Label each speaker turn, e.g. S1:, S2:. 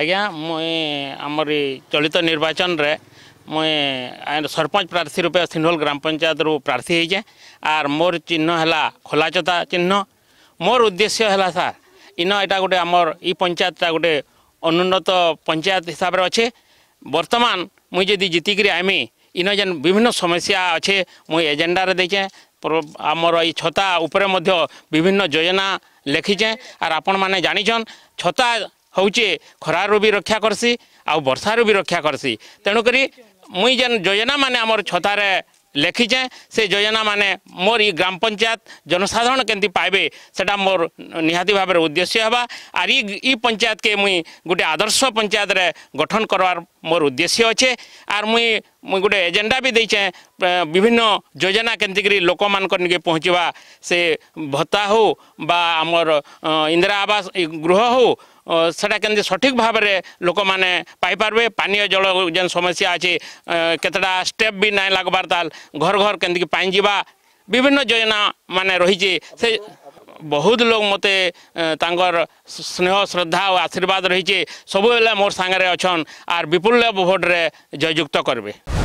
S1: ଆଜ୍ଞା ମୁଇଁ ଆମର ଚଳିତ ନିର୍ବାଚନରେ ମୁଇଁ ସରପଞ୍ଚ ପ୍ରାର୍ଥୀ ରୂପେ ସିନ୍ଧୋଲ ଗ୍ରାମ ପଞ୍ଚାୟତରୁ ପ୍ରାର୍ଥୀ ହେଇଛେ ଆର୍ ମୋର ଚିହ୍ନ ହେଲା ଖୋଲାଚତା ଚିହ୍ନ ମୋର ଉଦ୍ଦେଶ୍ୟ ହେଲା ସାର୍ ଇନ ଏଇଟା ଗୋଟେ ଆମର ଇ ପଞ୍ଚାୟତଟା ଗୋଟେ ଅନୁନ୍ନତ ପଞ୍ଚାୟତ ହିସାବରେ ଅଛେ ବର୍ତ୍ତମାନ ମୁଇଁ ଯଦି ଜିତିକିରି ଆଇମି ଇନ ଯେନ୍ ବିଭିନ୍ନ ସମସ୍ୟା ଅଛେ ମୁଇଁ ଏଜେଣ୍ଡାରେ ଦେଇଛେଁ ଆମର ଏଇ ଛତା ଉପରେ ମଧ୍ୟ ବିଭିନ୍ନ ଯୋଜନା ଲେଖିଛେଁ ଆର୍ ଆପଣମାନେ ଜାଣିଛନ୍ ଛତା হচ্ছে খরারু বি রক্ষা করছি আর্ষারু বি রক্ষা করছি তেণুকরি মুই যেন যোজনা মানে আমার ছতারে ଲେଖିଛେ ସେ ଯୋଜନାମାନେ ମୋର ଇ ଗ୍ରାମ ପଞ୍ଚାୟତ ଜନସାଧାରଣ କେମିତି ପାଇବେ ସେଟା ମୋର ନିହାତି ଭାବରେ ଉଦ୍ଦେଶ୍ୟ ହେବା ଆର୍ ଇ ଇ ପଞ୍ଚାୟତକେ ମୁଇଁ ଗୋଟେ ଆଦର୍ଶ ପଞ୍ଚାୟତରେ ଗଠନ କରବାର ମୋର ଉଦ୍ଦେଶ୍ୟ ଅଛେ ଆର୍ ମୁଇଁ ମୁଇଁ ଗୋଟେ ଏଜେଣ୍ଡା ବି ଦେଇଛେଁ ବିଭିନ୍ନ ଯୋଜନା କେନ୍ତିକିରି ଲୋକମାନଙ୍କର ନିକେ ପହଞ୍ଚିବା ସେ ଭତ୍ତା ହଉ ବା ଆମର ଇନ୍ଦିରା ଆବାସ ଗୃହ ହଉ সেটা কেমতি সঠিক ভাবে লোক মানে পাইপারবে পানীয় জল যে সমস্যা আছে কতটা স্টেপ বি নাই লাগবার তাল ঘর ঘর কেমতি পাই যা বিভিন্ন যোজনা মানে রয়েছে সে ବହୁତ ଲୋକ ମୋତେ ତାଙ୍କର ସ୍ନେହ ଶ୍ରଦ୍ଧା ଓ ଆଶୀର୍ବାଦ ରହିଛି ସବୁବେଳେ ମୋର ସାଙ୍ଗରେ ଅଛନ୍ ଆର୍ ବିପୁଳ ଭୋଟ୍ରେ ଜୟଯୁକ୍ତ କରିବେ